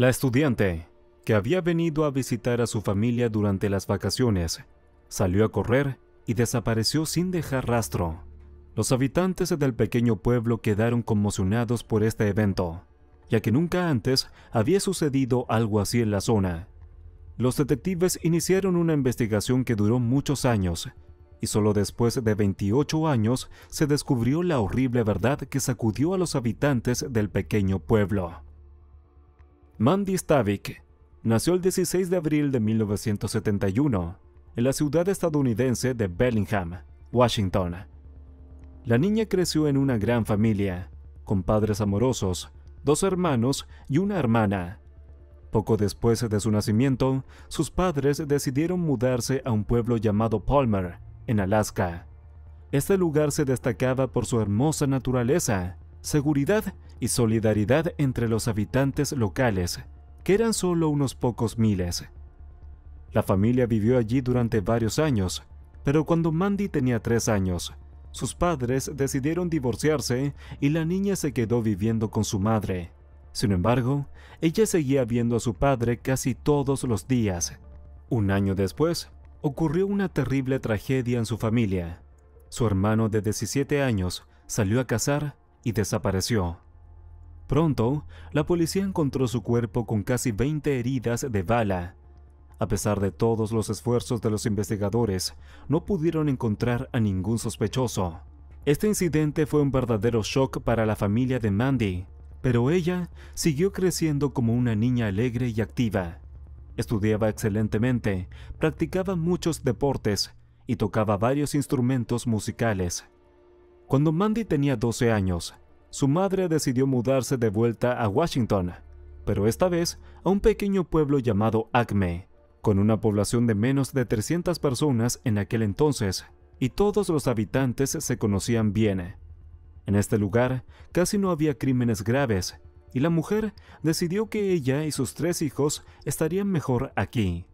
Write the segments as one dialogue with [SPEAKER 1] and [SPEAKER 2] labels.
[SPEAKER 1] La estudiante, que había venido a visitar a su familia durante las vacaciones, salió a correr y desapareció sin dejar rastro. Los habitantes del pequeño pueblo quedaron conmocionados por este evento, ya que nunca antes había sucedido algo así en la zona. Los detectives iniciaron una investigación que duró muchos años, y solo después de 28 años se descubrió la horrible verdad que sacudió a los habitantes del pequeño pueblo. Mandy Stavik nació el 16 de abril de 1971 en la ciudad estadounidense de Bellingham, Washington. La niña creció en una gran familia, con padres amorosos, dos hermanos y una hermana. Poco después de su nacimiento, sus padres decidieron mudarse a un pueblo llamado Palmer, en Alaska. Este lugar se destacaba por su hermosa naturaleza, seguridad y y solidaridad entre los habitantes locales, que eran solo unos pocos miles. La familia vivió allí durante varios años, pero cuando Mandy tenía tres años, sus padres decidieron divorciarse y la niña se quedó viviendo con su madre. Sin embargo, ella seguía viendo a su padre casi todos los días. Un año después, ocurrió una terrible tragedia en su familia. Su hermano de 17 años salió a cazar y desapareció. Pronto, la policía encontró su cuerpo con casi 20 heridas de bala. A pesar de todos los esfuerzos de los investigadores, no pudieron encontrar a ningún sospechoso. Este incidente fue un verdadero shock para la familia de Mandy, pero ella siguió creciendo como una niña alegre y activa. Estudiaba excelentemente, practicaba muchos deportes y tocaba varios instrumentos musicales. Cuando Mandy tenía 12 años, su madre decidió mudarse de vuelta a Washington, pero esta vez a un pequeño pueblo llamado Acme, con una población de menos de 300 personas en aquel entonces, y todos los habitantes se conocían bien. En este lugar casi no había crímenes graves, y la mujer decidió que ella y sus tres hijos estarían mejor aquí.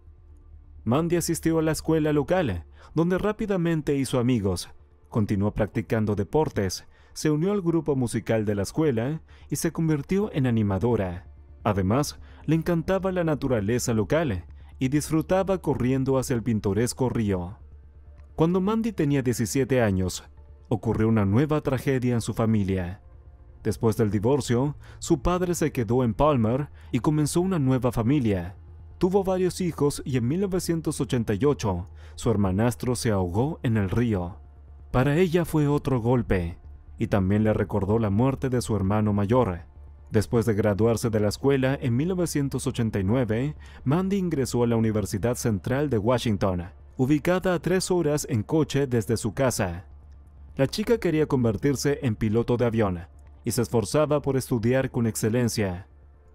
[SPEAKER 1] Mandy asistió a la escuela local, donde rápidamente hizo amigos, continuó practicando deportes se unió al grupo musical de la escuela y se convirtió en animadora. Además, le encantaba la naturaleza local y disfrutaba corriendo hacia el pintoresco río. Cuando Mandy tenía 17 años, ocurrió una nueva tragedia en su familia. Después del divorcio, su padre se quedó en Palmer y comenzó una nueva familia. Tuvo varios hijos y en 1988 su hermanastro se ahogó en el río. Para ella fue otro golpe, y también le recordó la muerte de su hermano mayor. Después de graduarse de la escuela en 1989, Mandy ingresó a la Universidad Central de Washington, ubicada a tres horas en coche desde su casa. La chica quería convertirse en piloto de avión y se esforzaba por estudiar con excelencia.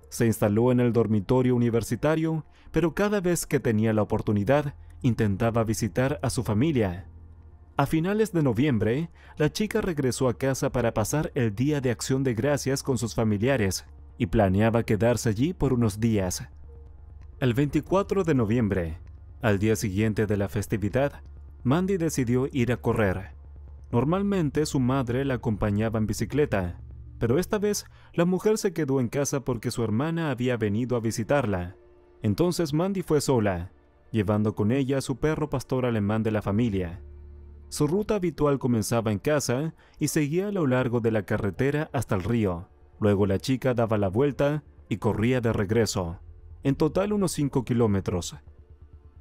[SPEAKER 1] Se instaló en el dormitorio universitario, pero cada vez que tenía la oportunidad, intentaba visitar a su familia. A finales de noviembre, la chica regresó a casa para pasar el Día de Acción de Gracias con sus familiares y planeaba quedarse allí por unos días. El 24 de noviembre, al día siguiente de la festividad, Mandy decidió ir a correr. Normalmente su madre la acompañaba en bicicleta, pero esta vez la mujer se quedó en casa porque su hermana había venido a visitarla. Entonces Mandy fue sola, llevando con ella a su perro pastor alemán de la familia. Su ruta habitual comenzaba en casa y seguía a lo largo de la carretera hasta el río. Luego la chica daba la vuelta y corría de regreso. En total unos 5 kilómetros.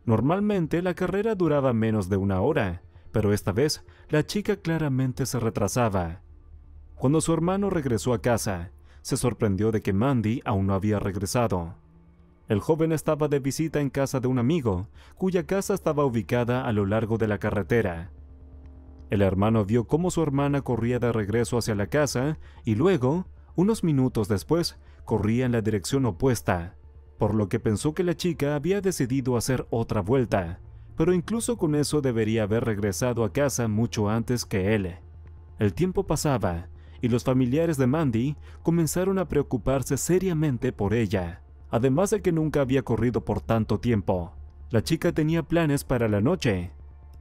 [SPEAKER 1] Normalmente la carrera duraba menos de una hora, pero esta vez la chica claramente se retrasaba. Cuando su hermano regresó a casa, se sorprendió de que Mandy aún no había regresado. El joven estaba de visita en casa de un amigo, cuya casa estaba ubicada a lo largo de la carretera. El hermano vio cómo su hermana corría de regreso hacia la casa y luego, unos minutos después, corría en la dirección opuesta, por lo que pensó que la chica había decidido hacer otra vuelta, pero incluso con eso debería haber regresado a casa mucho antes que él. El tiempo pasaba, y los familiares de Mandy comenzaron a preocuparse seriamente por ella, además de que nunca había corrido por tanto tiempo. La chica tenía planes para la noche,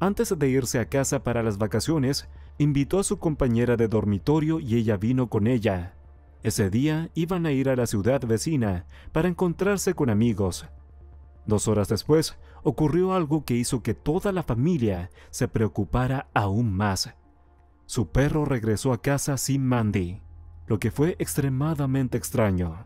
[SPEAKER 1] antes de irse a casa para las vacaciones, invitó a su compañera de dormitorio y ella vino con ella. Ese día iban a ir a la ciudad vecina para encontrarse con amigos. Dos horas después ocurrió algo que hizo que toda la familia se preocupara aún más. Su perro regresó a casa sin Mandy, lo que fue extremadamente extraño.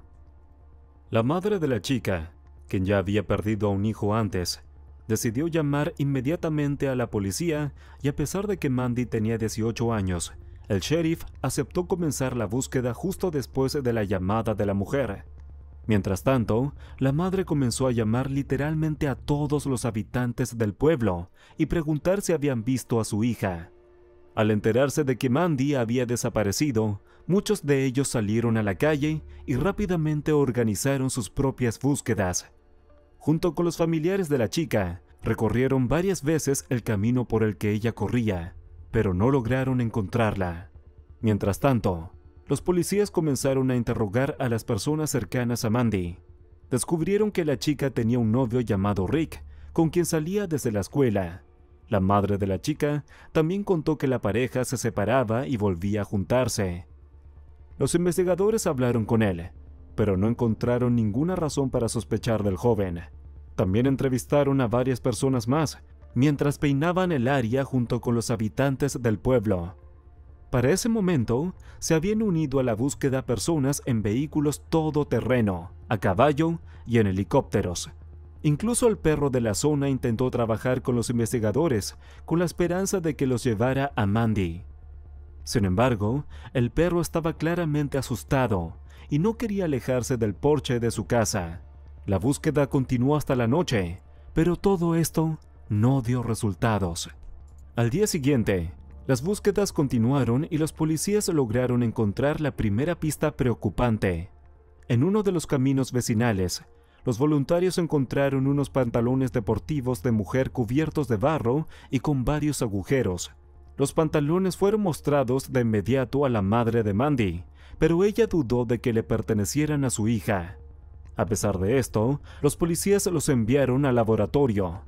[SPEAKER 1] La madre de la chica, quien ya había perdido a un hijo antes, decidió llamar inmediatamente a la policía y a pesar de que Mandy tenía 18 años, el sheriff aceptó comenzar la búsqueda justo después de la llamada de la mujer. Mientras tanto, la madre comenzó a llamar literalmente a todos los habitantes del pueblo y preguntar si habían visto a su hija. Al enterarse de que Mandy había desaparecido, muchos de ellos salieron a la calle y rápidamente organizaron sus propias búsquedas, junto con los familiares de la chica, recorrieron varias veces el camino por el que ella corría, pero no lograron encontrarla. Mientras tanto, los policías comenzaron a interrogar a las personas cercanas a Mandy. Descubrieron que la chica tenía un novio llamado Rick, con quien salía desde la escuela. La madre de la chica también contó que la pareja se separaba y volvía a juntarse. Los investigadores hablaron con él, pero no encontraron ninguna razón para sospechar del joven. También entrevistaron a varias personas más, mientras peinaban el área junto con los habitantes del pueblo. Para ese momento, se habían unido a la búsqueda personas en vehículos todoterreno, a caballo y en helicópteros. Incluso el perro de la zona intentó trabajar con los investigadores, con la esperanza de que los llevara a Mandy. Sin embargo, el perro estaba claramente asustado y no quería alejarse del porche de su casa. La búsqueda continuó hasta la noche, pero todo esto no dio resultados. Al día siguiente, las búsquedas continuaron y los policías lograron encontrar la primera pista preocupante. En uno de los caminos vecinales, los voluntarios encontraron unos pantalones deportivos de mujer cubiertos de barro y con varios agujeros. Los pantalones fueron mostrados de inmediato a la madre de Mandy, pero ella dudó de que le pertenecieran a su hija. A pesar de esto, los policías los enviaron al laboratorio.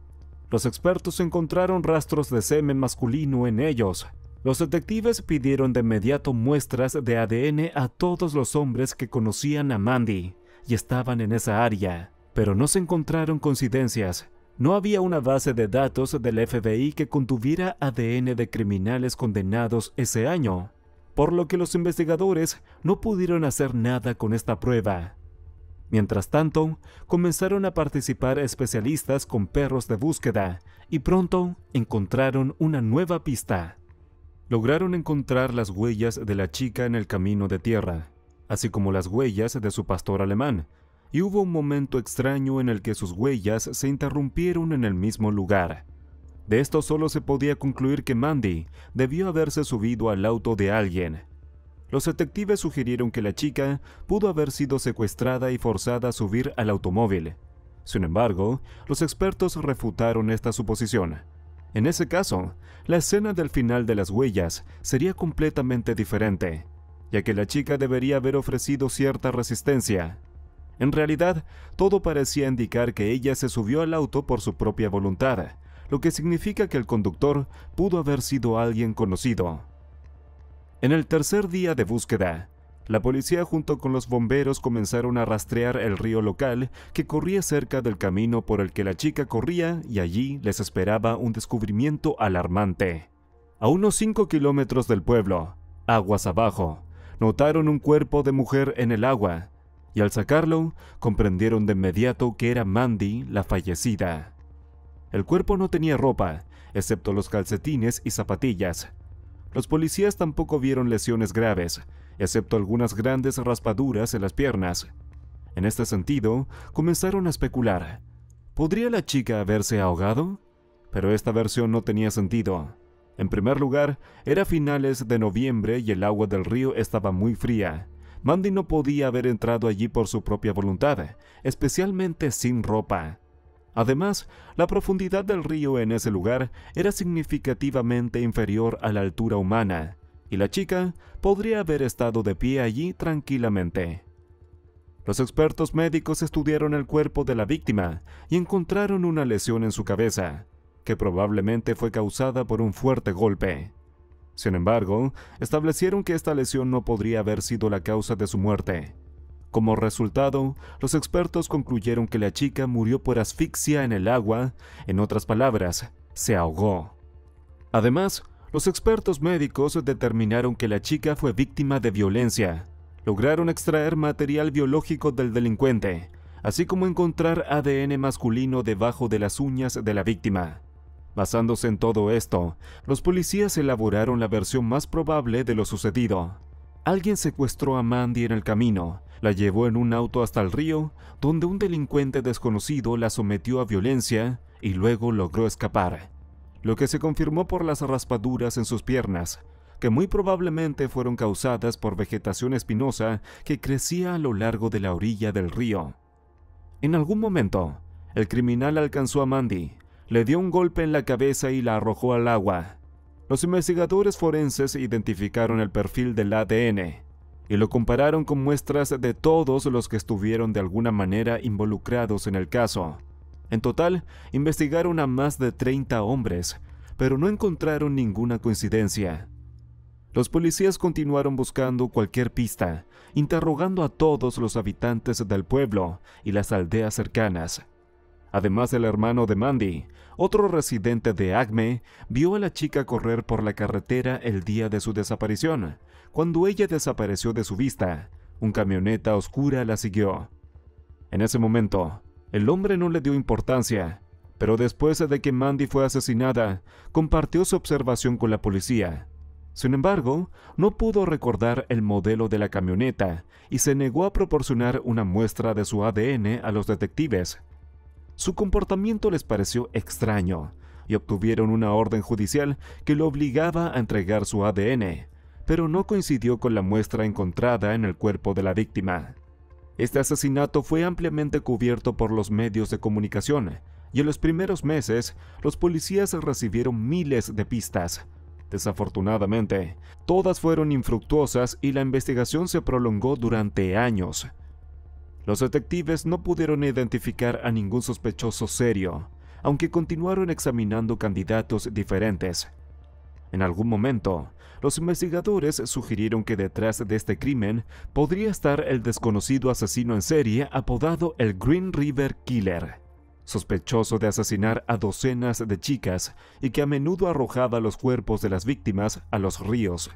[SPEAKER 1] Los expertos encontraron rastros de semen masculino en ellos. Los detectives pidieron de inmediato muestras de ADN a todos los hombres que conocían a Mandy y estaban en esa área, pero no se encontraron coincidencias. No había una base de datos del FBI que contuviera ADN de criminales condenados ese año por lo que los investigadores no pudieron hacer nada con esta prueba. Mientras tanto, comenzaron a participar especialistas con perros de búsqueda y pronto encontraron una nueva pista. Lograron encontrar las huellas de la chica en el camino de tierra, así como las huellas de su pastor alemán, y hubo un momento extraño en el que sus huellas se interrumpieron en el mismo lugar. De esto solo se podía concluir que Mandy debió haberse subido al auto de alguien. Los detectives sugirieron que la chica pudo haber sido secuestrada y forzada a subir al automóvil. Sin embargo, los expertos refutaron esta suposición. En ese caso, la escena del final de las huellas sería completamente diferente, ya que la chica debería haber ofrecido cierta resistencia. En realidad, todo parecía indicar que ella se subió al auto por su propia voluntad, lo que significa que el conductor pudo haber sido alguien conocido. En el tercer día de búsqueda, la policía junto con los bomberos comenzaron a rastrear el río local que corría cerca del camino por el que la chica corría y allí les esperaba un descubrimiento alarmante. A unos 5 kilómetros del pueblo, aguas abajo, notaron un cuerpo de mujer en el agua y al sacarlo comprendieron de inmediato que era Mandy la fallecida. El cuerpo no tenía ropa, excepto los calcetines y zapatillas. Los policías tampoco vieron lesiones graves, excepto algunas grandes raspaduras en las piernas. En este sentido, comenzaron a especular. ¿Podría la chica haberse ahogado? Pero esta versión no tenía sentido. En primer lugar, era finales de noviembre y el agua del río estaba muy fría. Mandy no podía haber entrado allí por su propia voluntad, especialmente sin ropa. Además, la profundidad del río en ese lugar era significativamente inferior a la altura humana, y la chica podría haber estado de pie allí tranquilamente. Los expertos médicos estudiaron el cuerpo de la víctima y encontraron una lesión en su cabeza, que probablemente fue causada por un fuerte golpe. Sin embargo, establecieron que esta lesión no podría haber sido la causa de su muerte, como resultado, los expertos concluyeron que la chica murió por asfixia en el agua, en otras palabras, se ahogó. Además, los expertos médicos determinaron que la chica fue víctima de violencia. Lograron extraer material biológico del delincuente, así como encontrar ADN masculino debajo de las uñas de la víctima. Basándose en todo esto, los policías elaboraron la versión más probable de lo sucedido. Alguien secuestró a Mandy en el camino la llevó en un auto hasta el río, donde un delincuente desconocido la sometió a violencia y luego logró escapar, lo que se confirmó por las raspaduras en sus piernas, que muy probablemente fueron causadas por vegetación espinosa que crecía a lo largo de la orilla del río. En algún momento, el criminal alcanzó a Mandy, le dio un golpe en la cabeza y la arrojó al agua. Los investigadores forenses identificaron el perfil del ADN, y lo compararon con muestras de todos los que estuvieron de alguna manera involucrados en el caso. En total, investigaron a más de 30 hombres, pero no encontraron ninguna coincidencia. Los policías continuaron buscando cualquier pista, interrogando a todos los habitantes del pueblo y las aldeas cercanas. Además el hermano de Mandy, otro residente de Agme, vio a la chica correr por la carretera el día de su desaparición, cuando ella desapareció de su vista, un camioneta oscura la siguió. En ese momento, el hombre no le dio importancia, pero después de que Mandy fue asesinada, compartió su observación con la policía. Sin embargo, no pudo recordar el modelo de la camioneta y se negó a proporcionar una muestra de su ADN a los detectives. Su comportamiento les pareció extraño y obtuvieron una orden judicial que lo obligaba a entregar su ADN, pero no coincidió con la muestra encontrada en el cuerpo de la víctima. Este asesinato fue ampliamente cubierto por los medios de comunicación, y en los primeros meses los policías recibieron miles de pistas. Desafortunadamente, todas fueron infructuosas y la investigación se prolongó durante años. Los detectives no pudieron identificar a ningún sospechoso serio, aunque continuaron examinando candidatos diferentes. En algún momento, los investigadores sugirieron que detrás de este crimen podría estar el desconocido asesino en serie apodado el Green River Killer, sospechoso de asesinar a docenas de chicas y que a menudo arrojaba los cuerpos de las víctimas a los ríos.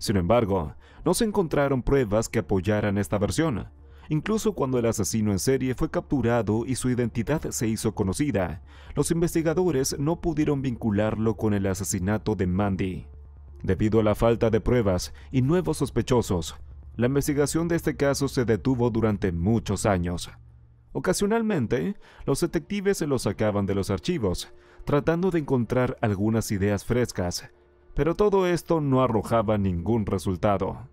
[SPEAKER 1] Sin embargo, no se encontraron pruebas que apoyaran esta versión, Incluso cuando el asesino en serie fue capturado y su identidad se hizo conocida, los investigadores no pudieron vincularlo con el asesinato de Mandy. Debido a la falta de pruebas y nuevos sospechosos, la investigación de este caso se detuvo durante muchos años. Ocasionalmente, los detectives se lo sacaban de los archivos, tratando de encontrar algunas ideas frescas, pero todo esto no arrojaba ningún resultado.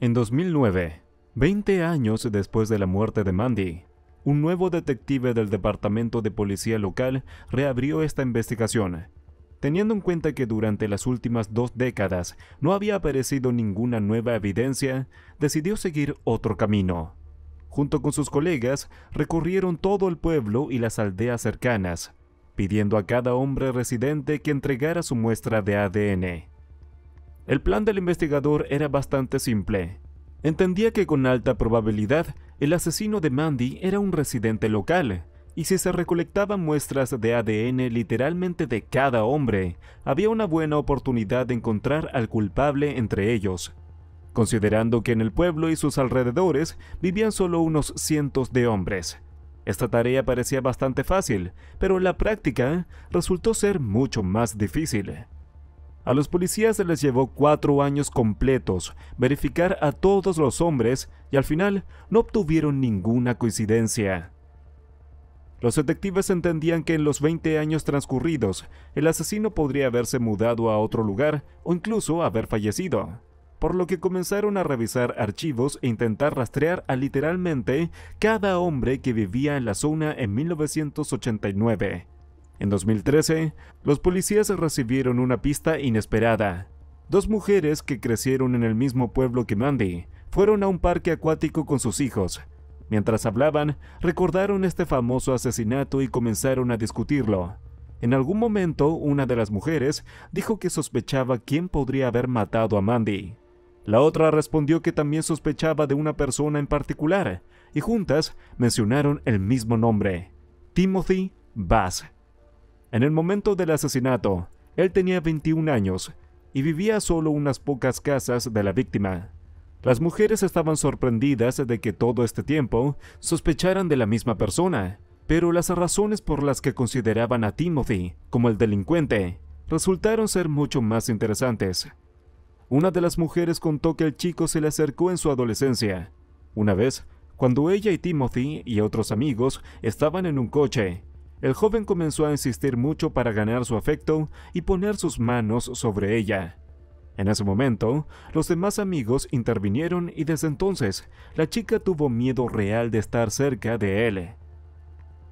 [SPEAKER 1] En 2009, 20 años después de la muerte de Mandy, un nuevo detective del Departamento de Policía Local reabrió esta investigación Teniendo en cuenta que durante las últimas dos décadas no había aparecido ninguna nueva evidencia, decidió seguir otro camino. Junto con sus colegas, recorrieron todo el pueblo y las aldeas cercanas, pidiendo a cada hombre residente que entregara su muestra de ADN. El plan del investigador era bastante simple. Entendía que con alta probabilidad el asesino de Mandy era un residente local, y si se recolectaban muestras de ADN literalmente de cada hombre, había una buena oportunidad de encontrar al culpable entre ellos, considerando que en el pueblo y sus alrededores vivían solo unos cientos de hombres. Esta tarea parecía bastante fácil, pero en la práctica resultó ser mucho más difícil. A los policías se les llevó cuatro años completos verificar a todos los hombres y al final no obtuvieron ninguna coincidencia. Los detectives entendían que en los 20 años transcurridos, el asesino podría haberse mudado a otro lugar o incluso haber fallecido, por lo que comenzaron a revisar archivos e intentar rastrear a literalmente cada hombre que vivía en la zona en 1989. En 2013, los policías recibieron una pista inesperada. Dos mujeres que crecieron en el mismo pueblo que Mandy fueron a un parque acuático con sus hijos Mientras hablaban, recordaron este famoso asesinato y comenzaron a discutirlo. En algún momento, una de las mujeres dijo que sospechaba quién podría haber matado a Mandy. La otra respondió que también sospechaba de una persona en particular, y juntas mencionaron el mismo nombre, Timothy Bass. En el momento del asesinato, él tenía 21 años y vivía solo unas pocas casas de la víctima. Las mujeres estaban sorprendidas de que todo este tiempo sospecharan de la misma persona, pero las razones por las que consideraban a Timothy como el delincuente resultaron ser mucho más interesantes. Una de las mujeres contó que el chico se le acercó en su adolescencia. Una vez, cuando ella y Timothy y otros amigos estaban en un coche, el joven comenzó a insistir mucho para ganar su afecto y poner sus manos sobre ella. En ese momento, los demás amigos intervinieron y desde entonces la chica tuvo miedo real de estar cerca de él.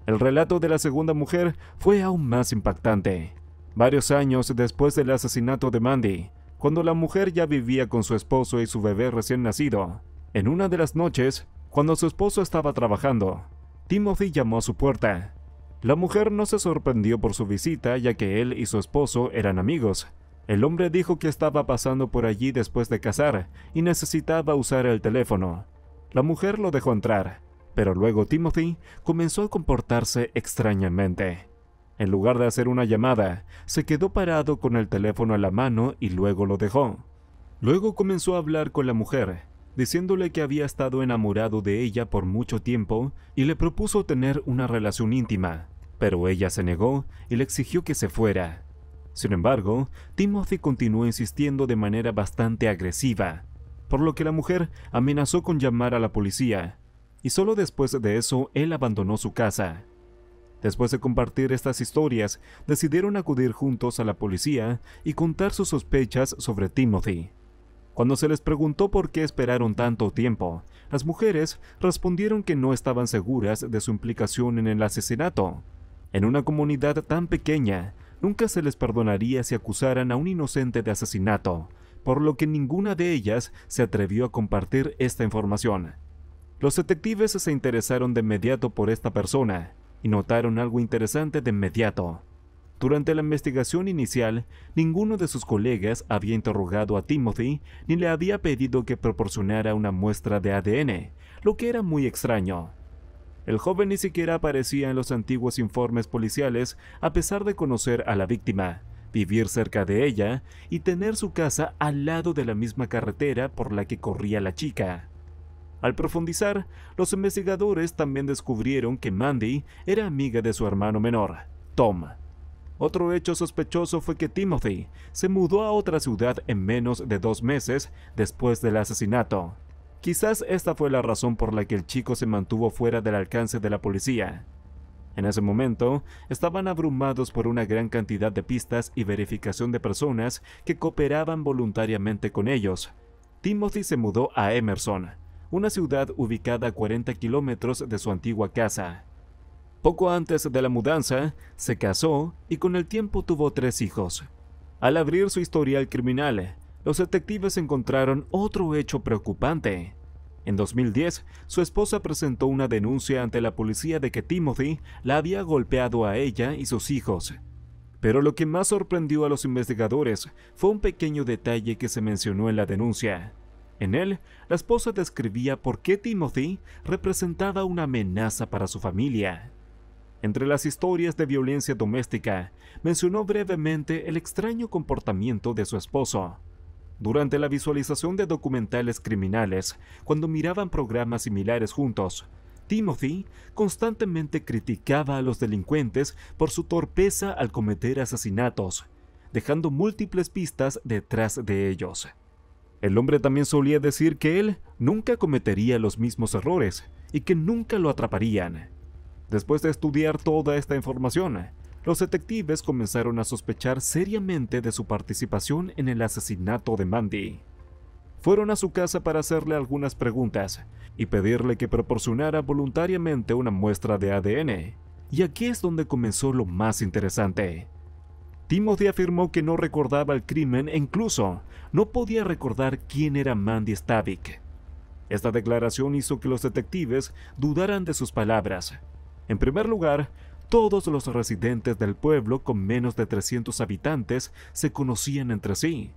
[SPEAKER 1] El relato de la segunda mujer fue aún más impactante. Varios años después del asesinato de Mandy, cuando la mujer ya vivía con su esposo y su bebé recién nacido, en una de las noches, cuando su esposo estaba trabajando, Timothy llamó a su puerta. La mujer no se sorprendió por su visita ya que él y su esposo eran amigos, el hombre dijo que estaba pasando por allí después de cazar y necesitaba usar el teléfono. La mujer lo dejó entrar, pero luego Timothy comenzó a comportarse extrañamente. En lugar de hacer una llamada, se quedó parado con el teléfono a la mano y luego lo dejó. Luego comenzó a hablar con la mujer, diciéndole que había estado enamorado de ella por mucho tiempo y le propuso tener una relación íntima, pero ella se negó y le exigió que se fuera. Sin embargo, Timothy continuó insistiendo de manera bastante agresiva, por lo que la mujer amenazó con llamar a la policía, y solo después de eso él abandonó su casa. Después de compartir estas historias, decidieron acudir juntos a la policía y contar sus sospechas sobre Timothy. Cuando se les preguntó por qué esperaron tanto tiempo, las mujeres respondieron que no estaban seguras de su implicación en el asesinato. En una comunidad tan pequeña, nunca se les perdonaría si acusaran a un inocente de asesinato, por lo que ninguna de ellas se atrevió a compartir esta información. Los detectives se interesaron de inmediato por esta persona y notaron algo interesante de inmediato. Durante la investigación inicial, ninguno de sus colegas había interrogado a Timothy ni le había pedido que proporcionara una muestra de ADN, lo que era muy extraño. El joven ni siquiera aparecía en los antiguos informes policiales a pesar de conocer a la víctima, vivir cerca de ella y tener su casa al lado de la misma carretera por la que corría la chica. Al profundizar, los investigadores también descubrieron que Mandy era amiga de su hermano menor, Tom. Otro hecho sospechoso fue que Timothy se mudó a otra ciudad en menos de dos meses después del asesinato, Quizás esta fue la razón por la que el chico se mantuvo fuera del alcance de la policía. En ese momento, estaban abrumados por una gran cantidad de pistas y verificación de personas que cooperaban voluntariamente con ellos. Timothy se mudó a Emerson, una ciudad ubicada a 40 kilómetros de su antigua casa. Poco antes de la mudanza, se casó y con el tiempo tuvo tres hijos. Al abrir su historial criminal, los detectives encontraron otro hecho preocupante. En 2010, su esposa presentó una denuncia ante la policía de que Timothy la había golpeado a ella y sus hijos. Pero lo que más sorprendió a los investigadores fue un pequeño detalle que se mencionó en la denuncia. En él, la esposa describía por qué Timothy representaba una amenaza para su familia. Entre las historias de violencia doméstica, mencionó brevemente el extraño comportamiento de su esposo, durante la visualización de documentales criminales cuando miraban programas similares juntos. Timothy constantemente criticaba a los delincuentes por su torpeza al cometer asesinatos, dejando múltiples pistas detrás de ellos. El hombre también solía decir que él nunca cometería los mismos errores y que nunca lo atraparían. Después de estudiar toda esta información, los detectives comenzaron a sospechar seriamente de su participación en el asesinato de Mandy. Fueron a su casa para hacerle algunas preguntas y pedirle que proporcionara voluntariamente una muestra de ADN. Y aquí es donde comenzó lo más interesante. Timothy afirmó que no recordaba el crimen e incluso no podía recordar quién era Mandy Stavik. Esta declaración hizo que los detectives dudaran de sus palabras. En primer lugar, todos los residentes del pueblo con menos de 300 habitantes se conocían entre sí.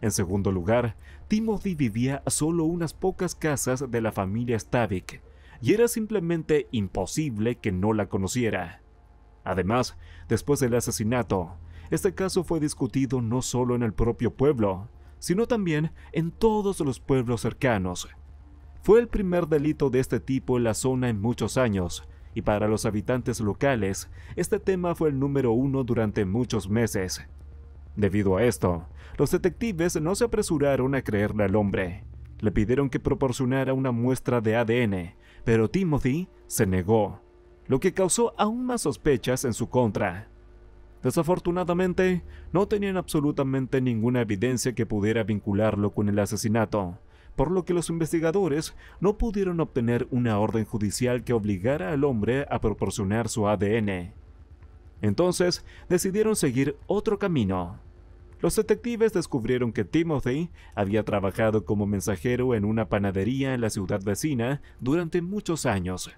[SPEAKER 1] En segundo lugar, Timothy vivía a solo unas pocas casas de la familia Stavik, y era simplemente imposible que no la conociera. Además, después del asesinato, este caso fue discutido no solo en el propio pueblo, sino también en todos los pueblos cercanos. Fue el primer delito de este tipo en la zona en muchos años, y para los habitantes locales, este tema fue el número uno durante muchos meses. Debido a esto, los detectives no se apresuraron a creerle al hombre. Le pidieron que proporcionara una muestra de ADN, pero Timothy se negó, lo que causó aún más sospechas en su contra. Desafortunadamente, no tenían absolutamente ninguna evidencia que pudiera vincularlo con el asesinato, por lo que los investigadores no pudieron obtener una orden judicial que obligara al hombre a proporcionar su ADN. Entonces, decidieron seguir otro camino. Los detectives descubrieron que Timothy había trabajado como mensajero en una panadería en la ciudad vecina durante muchos años.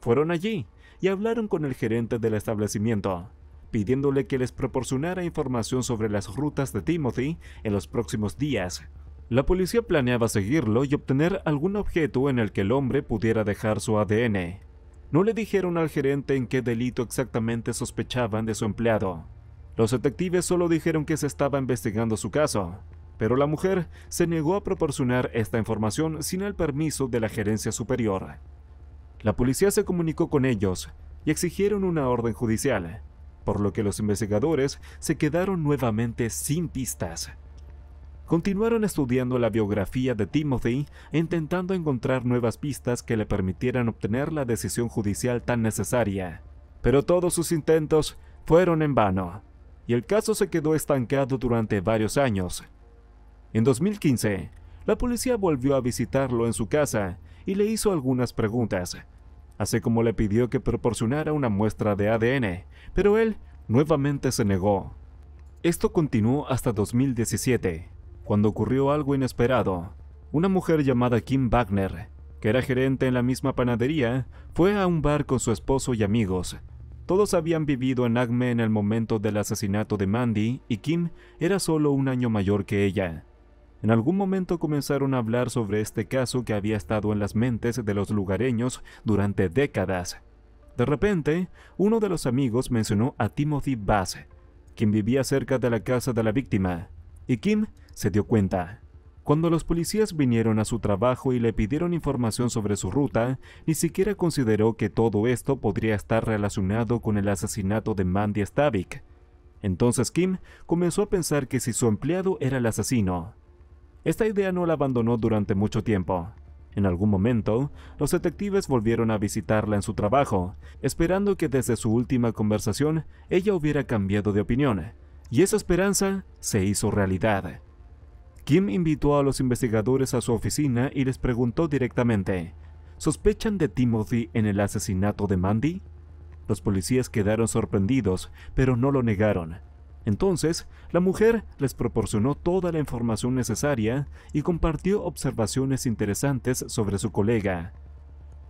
[SPEAKER 1] Fueron allí y hablaron con el gerente del establecimiento, pidiéndole que les proporcionara información sobre las rutas de Timothy en los próximos días la policía planeaba seguirlo y obtener algún objeto en el que el hombre pudiera dejar su ADN. No le dijeron al gerente en qué delito exactamente sospechaban de su empleado. Los detectives solo dijeron que se estaba investigando su caso, pero la mujer se negó a proporcionar esta información sin el permiso de la gerencia superior. La policía se comunicó con ellos y exigieron una orden judicial, por lo que los investigadores se quedaron nuevamente sin pistas. Continuaron estudiando la biografía de Timothy, intentando encontrar nuevas pistas que le permitieran obtener la decisión judicial tan necesaria. Pero todos sus intentos fueron en vano, y el caso se quedó estancado durante varios años. En 2015, la policía volvió a visitarlo en su casa y le hizo algunas preguntas, así como le pidió que proporcionara una muestra de ADN, pero él nuevamente se negó. Esto continuó hasta 2017, cuando ocurrió algo inesperado. Una mujer llamada Kim Wagner, que era gerente en la misma panadería, fue a un bar con su esposo y amigos. Todos habían vivido en Acme en el momento del asesinato de Mandy y Kim era solo un año mayor que ella. En algún momento comenzaron a hablar sobre este caso que había estado en las mentes de los lugareños durante décadas. De repente, uno de los amigos mencionó a Timothy Bass, quien vivía cerca de la casa de la víctima, y Kim se dio cuenta. Cuando los policías vinieron a su trabajo y le pidieron información sobre su ruta, ni siquiera consideró que todo esto podría estar relacionado con el asesinato de Mandy Stavik. Entonces Kim comenzó a pensar que si su empleado era el asesino. Esta idea no la abandonó durante mucho tiempo. En algún momento, los detectives volvieron a visitarla en su trabajo, esperando que desde su última conversación ella hubiera cambiado de opinión, y esa esperanza se hizo realidad. Kim invitó a los investigadores a su oficina y les preguntó directamente, ¿sospechan de Timothy en el asesinato de Mandy? Los policías quedaron sorprendidos, pero no lo negaron. Entonces, la mujer les proporcionó toda la información necesaria y compartió observaciones interesantes sobre su colega.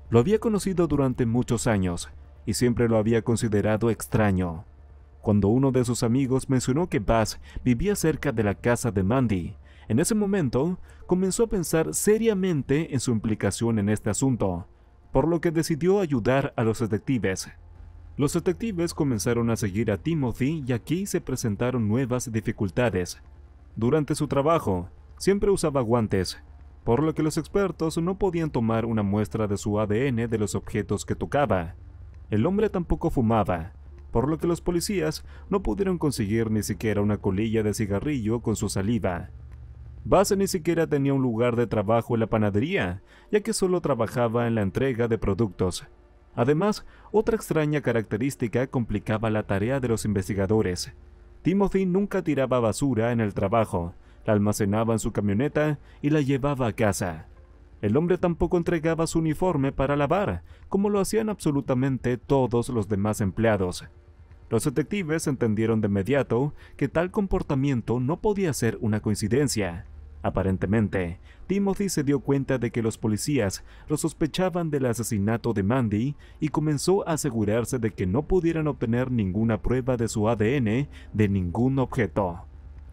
[SPEAKER 1] Lo había conocido durante muchos años y siempre lo había considerado extraño. Cuando uno de sus amigos mencionó que Bass vivía cerca de la casa de Mandy, en ese momento, comenzó a pensar seriamente en su implicación en este asunto, por lo que decidió ayudar a los detectives. Los detectives comenzaron a seguir a Timothy y aquí se presentaron nuevas dificultades. Durante su trabajo, siempre usaba guantes, por lo que los expertos no podían tomar una muestra de su ADN de los objetos que tocaba. El hombre tampoco fumaba, por lo que los policías no pudieron conseguir ni siquiera una colilla de cigarrillo con su saliva. Base ni siquiera tenía un lugar de trabajo en la panadería, ya que solo trabajaba en la entrega de productos. Además, otra extraña característica complicaba la tarea de los investigadores. Timothy nunca tiraba basura en el trabajo, la almacenaba en su camioneta y la llevaba a casa. El hombre tampoco entregaba su uniforme para lavar, como lo hacían absolutamente todos los demás empleados. Los detectives entendieron de inmediato que tal comportamiento no podía ser una coincidencia, Aparentemente, Timothy se dio cuenta de que los policías lo sospechaban del asesinato de Mandy y comenzó a asegurarse de que no pudieran obtener ninguna prueba de su ADN de ningún objeto.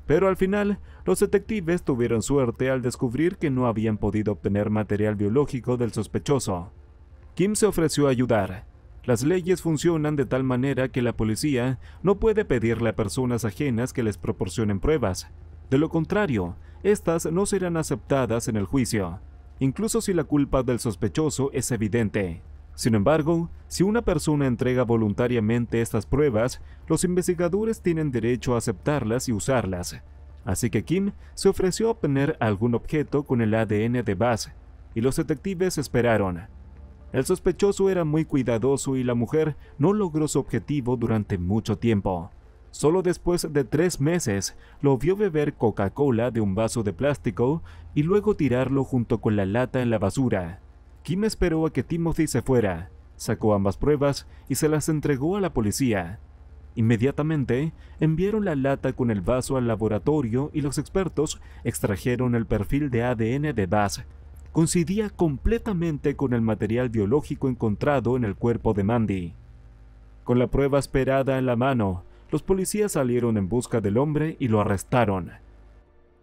[SPEAKER 1] Pero al final, los detectives tuvieron suerte al descubrir que no habían podido obtener material biológico del sospechoso. Kim se ofreció a ayudar, las leyes funcionan de tal manera que la policía no puede pedirle a personas ajenas que les proporcionen pruebas, de lo contrario, estas no serán aceptadas en el juicio, incluso si la culpa del sospechoso es evidente. Sin embargo, si una persona entrega voluntariamente estas pruebas, los investigadores tienen derecho a aceptarlas y usarlas. Así que Kim se ofreció a obtener algún objeto con el ADN de Bass, y los detectives esperaron. El sospechoso era muy cuidadoso y la mujer no logró su objetivo durante mucho tiempo. Solo después de tres meses lo vio beber Coca-Cola de un vaso de plástico y luego tirarlo junto con la lata en la basura. Kim esperó a que Timothy se fuera, sacó ambas pruebas y se las entregó a la policía. Inmediatamente enviaron la lata con el vaso al laboratorio y los expertos extrajeron el perfil de ADN de Bass. Coincidía completamente con el material biológico encontrado en el cuerpo de Mandy. Con la prueba esperada en la mano, los policías salieron en busca del hombre y lo arrestaron.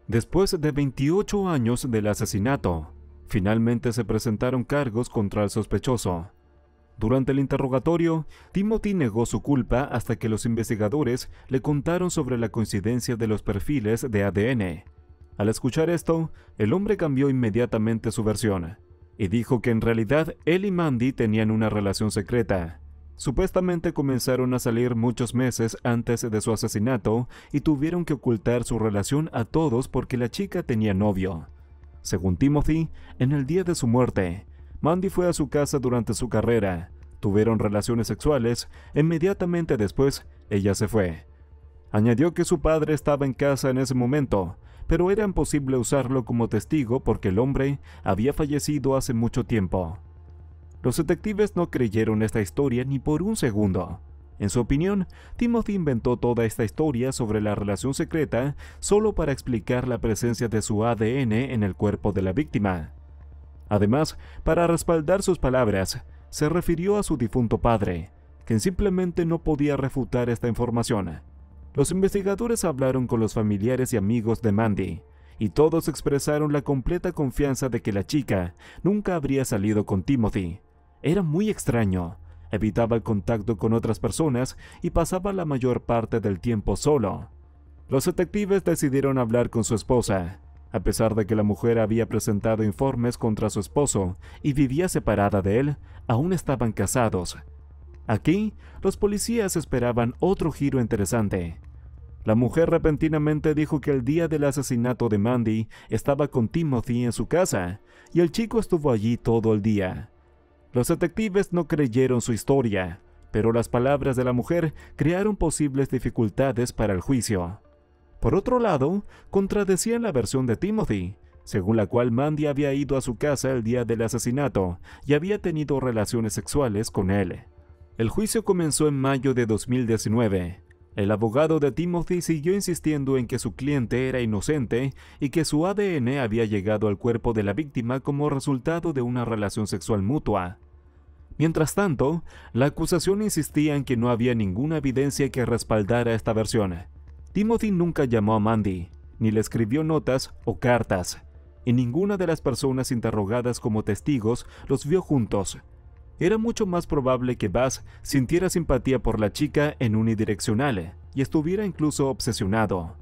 [SPEAKER 1] Después de 28 años del asesinato, finalmente se presentaron cargos contra el sospechoso. Durante el interrogatorio, Timothy negó su culpa hasta que los investigadores le contaron sobre la coincidencia de los perfiles de ADN. Al escuchar esto, el hombre cambió inmediatamente su versión y dijo que en realidad él y Mandy tenían una relación secreta, Supuestamente comenzaron a salir muchos meses antes de su asesinato y tuvieron que ocultar su relación a todos porque la chica tenía novio. Según Timothy, en el día de su muerte, Mandy fue a su casa durante su carrera, tuvieron relaciones sexuales, inmediatamente después ella se fue. Añadió que su padre estaba en casa en ese momento, pero era imposible usarlo como testigo porque el hombre había fallecido hace mucho tiempo. Los detectives no creyeron esta historia ni por un segundo. En su opinión, Timothy inventó toda esta historia sobre la relación secreta solo para explicar la presencia de su ADN en el cuerpo de la víctima. Además, para respaldar sus palabras, se refirió a su difunto padre, quien simplemente no podía refutar esta información. Los investigadores hablaron con los familiares y amigos de Mandy, y todos expresaron la completa confianza de que la chica nunca habría salido con Timothy, era muy extraño. Evitaba el contacto con otras personas y pasaba la mayor parte del tiempo solo. Los detectives decidieron hablar con su esposa, a pesar de que la mujer había presentado informes contra su esposo y vivía separada de él, aún estaban casados. Aquí, los policías esperaban otro giro interesante. La mujer repentinamente dijo que el día del asesinato de Mandy estaba con Timothy en su casa, y el chico estuvo allí todo el día. Los detectives no creyeron su historia, pero las palabras de la mujer crearon posibles dificultades para el juicio. Por otro lado, contradecían la versión de Timothy, según la cual Mandy había ido a su casa el día del asesinato y había tenido relaciones sexuales con él. El juicio comenzó en mayo de 2019 el abogado de Timothy siguió insistiendo en que su cliente era inocente y que su ADN había llegado al cuerpo de la víctima como resultado de una relación sexual mutua. Mientras tanto, la acusación insistía en que no había ninguna evidencia que respaldara esta versión. Timothy nunca llamó a Mandy, ni le escribió notas o cartas, y ninguna de las personas interrogadas como testigos los vio juntos, era mucho más probable que Bass sintiera simpatía por la chica en unidireccional y estuviera incluso obsesionado.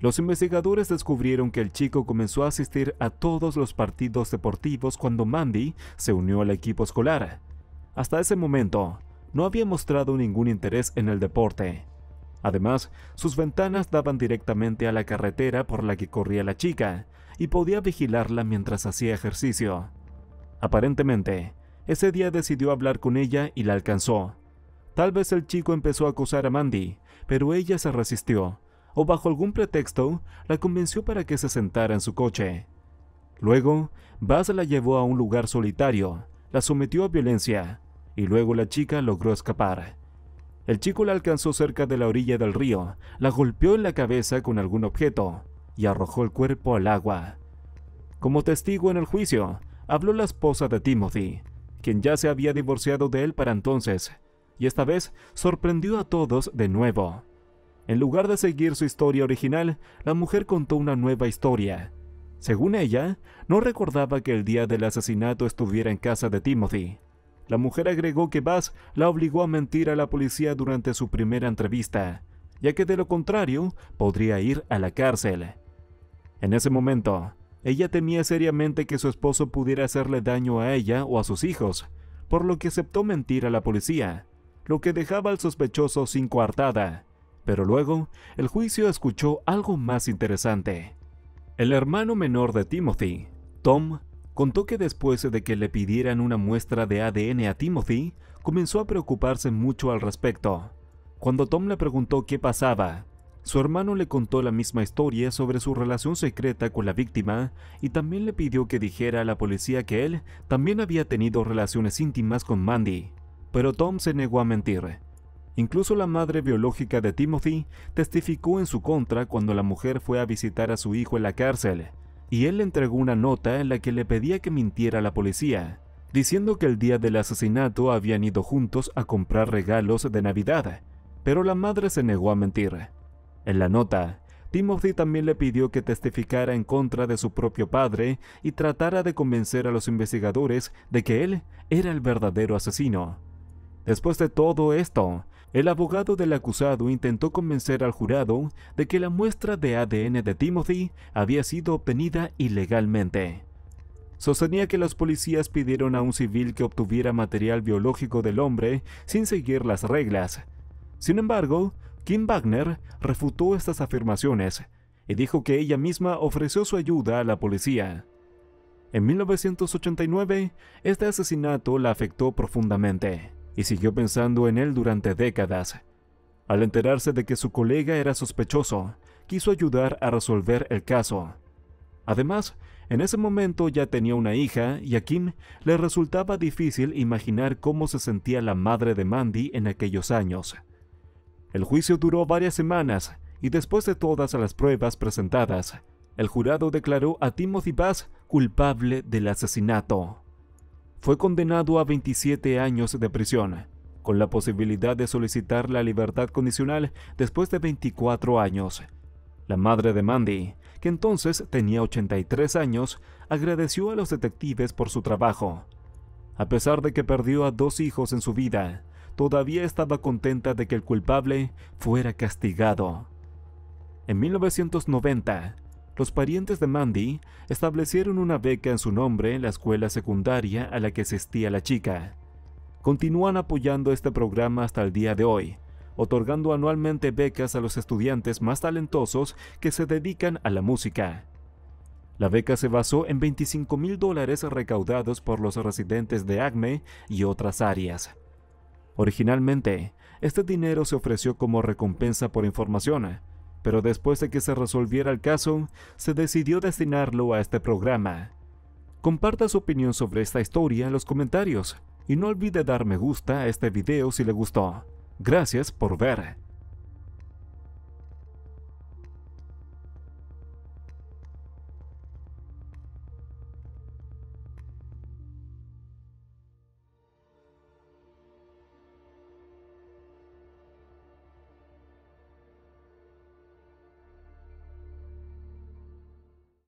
[SPEAKER 1] Los investigadores descubrieron que el chico comenzó a asistir a todos los partidos deportivos cuando Mandy se unió al equipo escolar. Hasta ese momento, no había mostrado ningún interés en el deporte. Además, sus ventanas daban directamente a la carretera por la que corría la chica y podía vigilarla mientras hacía ejercicio. Aparentemente, ese día decidió hablar con ella y la alcanzó. Tal vez el chico empezó a acusar a Mandy, pero ella se resistió, o bajo algún pretexto, la convenció para que se sentara en su coche. Luego, Bass la llevó a un lugar solitario, la sometió a violencia, y luego la chica logró escapar. El chico la alcanzó cerca de la orilla del río, la golpeó en la cabeza con algún objeto y arrojó el cuerpo al agua. Como testigo en el juicio, habló la esposa de Timothy, quien ya se había divorciado de él para entonces, y esta vez sorprendió a todos de nuevo. En lugar de seguir su historia original, la mujer contó una nueva historia. Según ella, no recordaba que el día del asesinato estuviera en casa de Timothy. La mujer agregó que Bass la obligó a mentir a la policía durante su primera entrevista, ya que de lo contrario podría ir a la cárcel. En ese momento, ella temía seriamente que su esposo pudiera hacerle daño a ella o a sus hijos, por lo que aceptó mentir a la policía, lo que dejaba al sospechoso sin coartada. Pero luego, el juicio escuchó algo más interesante. El hermano menor de Timothy, Tom, contó que después de que le pidieran una muestra de ADN a Timothy, comenzó a preocuparse mucho al respecto. Cuando Tom le preguntó qué pasaba, su hermano le contó la misma historia sobre su relación secreta con la víctima y también le pidió que dijera a la policía que él también había tenido relaciones íntimas con Mandy, pero Tom se negó a mentir. Incluso la madre biológica de Timothy testificó en su contra cuando la mujer fue a visitar a su hijo en la cárcel, y él le entregó una nota en la que le pedía que mintiera a la policía, diciendo que el día del asesinato habían ido juntos a comprar regalos de Navidad, pero la madre se negó a mentir. En la nota, Timothy también le pidió que testificara en contra de su propio padre y tratara de convencer a los investigadores de que él era el verdadero asesino. Después de todo esto, el abogado del acusado intentó convencer al jurado de que la muestra de ADN de Timothy había sido obtenida ilegalmente. Sostenía que los policías pidieron a un civil que obtuviera material biológico del hombre sin seguir las reglas. Sin embargo, Kim Wagner refutó estas afirmaciones y dijo que ella misma ofreció su ayuda a la policía. En 1989, este asesinato la afectó profundamente y siguió pensando en él durante décadas. Al enterarse de que su colega era sospechoso, quiso ayudar a resolver el caso. Además, en ese momento ya tenía una hija y a Kim le resultaba difícil imaginar cómo se sentía la madre de Mandy en aquellos años. El juicio duró varias semanas y después de todas las pruebas presentadas, el jurado declaró a Timothy Bass culpable del asesinato. Fue condenado a 27 años de prisión, con la posibilidad de solicitar la libertad condicional después de 24 años. La madre de Mandy, que entonces tenía 83 años, agradeció a los detectives por su trabajo. A pesar de que perdió a dos hijos en su vida, todavía estaba contenta de que el culpable fuera castigado. En 1990, los parientes de Mandy establecieron una beca en su nombre en la escuela secundaria a la que asistía la chica. Continúan apoyando este programa hasta el día de hoy, otorgando anualmente becas a los estudiantes más talentosos que se dedican a la música. La beca se basó en 25 mil dólares recaudados por los residentes de ACME y otras áreas, Originalmente, este dinero se ofreció como recompensa por información, pero después de que se resolviera el caso, se decidió destinarlo a este programa. Comparta su opinión sobre esta historia en los comentarios y no olvide dar me gusta a este video si le gustó. Gracias por ver.